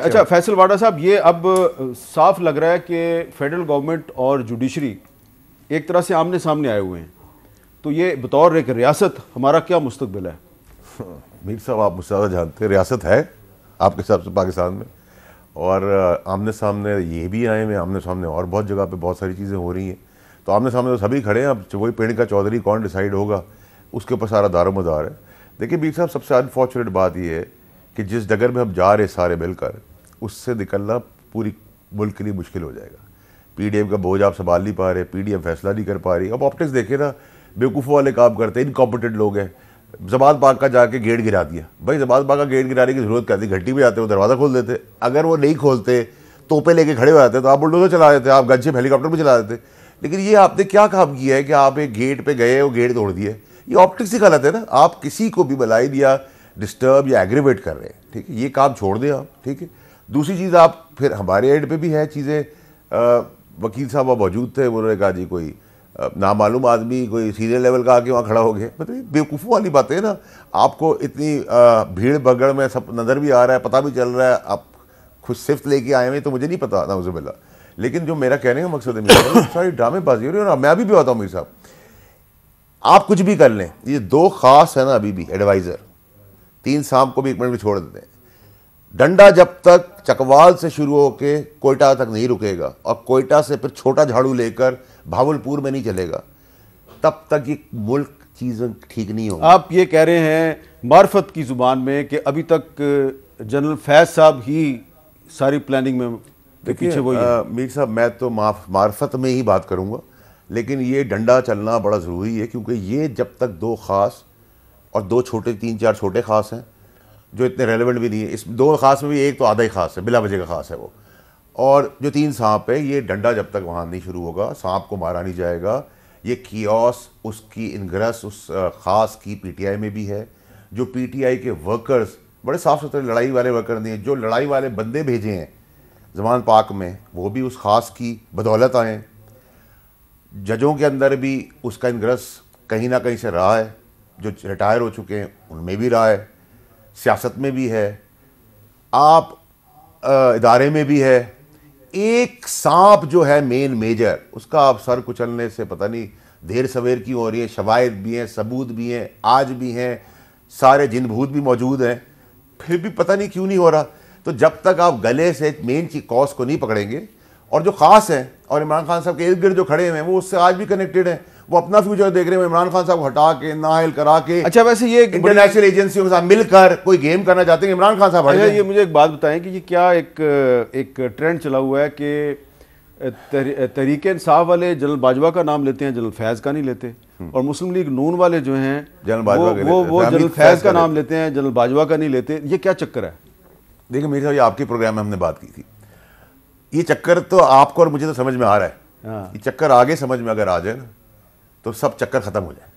अच्छा, अच्छा फैसल वाडा साहब ये अब साफ लग रहा है कि फेडरल गवर्नमेंट और जुडिशरी एक तरह से आमने सामने आए हुए हैं तो ये बतौर एक रियासत हमारा क्या मुस्तबिल है मीर साहब आप मुझसे ज़्यादा जानते हैं रियासत है आपके हिसाब से पाकिस्तान में और आमने सामने ये भी आए हैं आमने सामने और बहुत जगह पे बहुत सारी चीज़ें हो रही हैं तो आमने सामने तो सभी खड़े हैं अब वही पेड़ का चौधरी कौन डिसाइड होगा उसके ऊपर सारा दारोमदार है देखिए मीर साहब सबसे अनफॉर्चुनेट बात यह है कि जिस डगर में हम जा रहे सारे मिलकर उससे निकलना पूरी मुल्क के लिए मुश्किल हो जाएगा पीडीएम का बोझ आप संभाल नहीं पा रहे पीडीएम फैसला नहीं कर पा रही अब ऑप्टिक्स देखे ना बेवकूफ़ों वाले काम करते हैं इनकॉम्पिटेंट लोग हैं जबान बाग का जाके गेट गिरा दिया भाई जबान बाग का गेट गिराने की जरूरत करती घंटी में आते वो दरवाज़ा खोल देते अगर वो नहीं खोलते तोपे लेके खड़े हो जाते तो आप बुलडोजर चला देते आप गंजे हेलीकॉप्टर भी चला देते लेकिन ये आपने क्या काम किया है कि आप एक गेट पर गए और गेट तोड़ दिए ये ऑप्टिक्स ही गलत है ना आप किसी को भी बलाइन या डिस्टर्ब या एग्रीवेट कर रहे हैं ठीक है ये काम छोड़ दें आप ठीक है दूसरी चीज़ आप फिर हमारे एड पे भी है चीज़ें वकील साहब वहाँ मौजूद थे उन्होंने कहा जी कोई नामालूम आदमी कोई सीनियर लेवल का आके वहाँ खड़ा हो गया मतलब बेवकूफ़ों वाली बातें है ना आपको इतनी भीड़ भगड़ में सब नज़र भी आ रहा है पता भी चल रहा है आप खुद सिफ्त लेके आए हुए तो मुझे नहीं पता नाउजबिल्ला लेकिन जो मेरा कहने का मकसद है मेरा सारी ड्रामेबाजी हो रही है और मैं अभी भी बताऊँ मीर साहब आप कुछ भी कर लें ये दो खास है ना अभी भी एडवाइज़र तीन शाम को भी एक मिनट में छोड़ देते हैं डंडा जब तक चकवाल से शुरू होकर कोयटा तक नहीं रुकेगा और कोयटा से फिर छोटा झाड़ू लेकर भावलपुर में नहीं चलेगा तब तक ये मुल्क चीज़ें ठीक नहीं होगी आप ये कह रहे हैं मार्फत की ज़ुबान में कि अभी तक जनरल फैज साहब ही सारी प्लानिंग में पीछे मीर साहब मैं तो मार्फत में ही बात करूँगा लेकिन ये डंडा चलना बड़ा ज़रूरी है क्योंकि ये जब तक दो खास और दो छोटे तीन चार छोटे खास हैं जो इतने रेलिवेंट भी नहीं है इस दो खास में भी एक तो आधा ही खास है बिला वजह का खास है वो और जो तीन सांप है ये डंडा जब तक वहाँ नहीं शुरू होगा सांप को मारा नहीं जाएगा ये कियोस उसकी इनग्रस उस ख़ास की पीटीआई में भी है जो पीटीआई के वर्कर्स बड़े साफ़ सुथरे लड़ाई वाले वर्कर नहीं हैं जो लड़ाई वाले बंदे भेजे हैं जमान पाक में वो भी उस ख़ास की बदौलत आए जजों के अंदर भी उसका इनग्रस कहीं ना कहीं से रहा है जो रिटायर हो चुके हैं उनमें भी रहा है सियासत में भी है आप इदारे में भी है एक सांप जो है मेन मेजर उसका आप सर कुचलने से पता नहीं देर सवेर की हो रही है शवायद भी हैं सबूत भी हैं आज भी हैं सारे जिन भूत भी मौजूद हैं फिर भी पता नहीं क्यों नहीं हो रहा तो जब तक आप गले से मेन की कॉज को नहीं पकड़ेंगे और जो ख़ास हैं और इमरान खान साहब के इर्द गिर्द जो खड़े हुए हैं वो उससे आज भी कनेक्टेड हैं वो अपना फ्यूचर देख रहे हैं इमरान खान साहब को हटा के नाहल करा के अच्छा वैसे ये इंटरनेशनल एजेंसियों के साथ मिलकर कोई गेम करना चाहते हैं इमरान खान साहब अच्छा ये मुझे एक बात बताएं कि ये क्या एक एक ट्रेंड चला हुआ है कि तरीके इंसाफ वाले जनरल बाजवा का नाम लेते हैं जनरल फैज़ का नहीं लेते हम्म। और मुस्लिम लीग नून वाले जो हैं जनरल बाजवा वो वो जनरल फैज़ का नाम लेते हैं जनरल बाजवा का नहीं लेते ये क्या चक्कर है देखिए मेरे साहब ये आपके प्रोग्राम में हमने बात की थी ये चक्कर तो आपको और मुझे तो समझ में आ रहा है हाँ। ये चक्कर आगे समझ में अगर आ जाए ना तो सब चक्कर ख़त्म हो जाए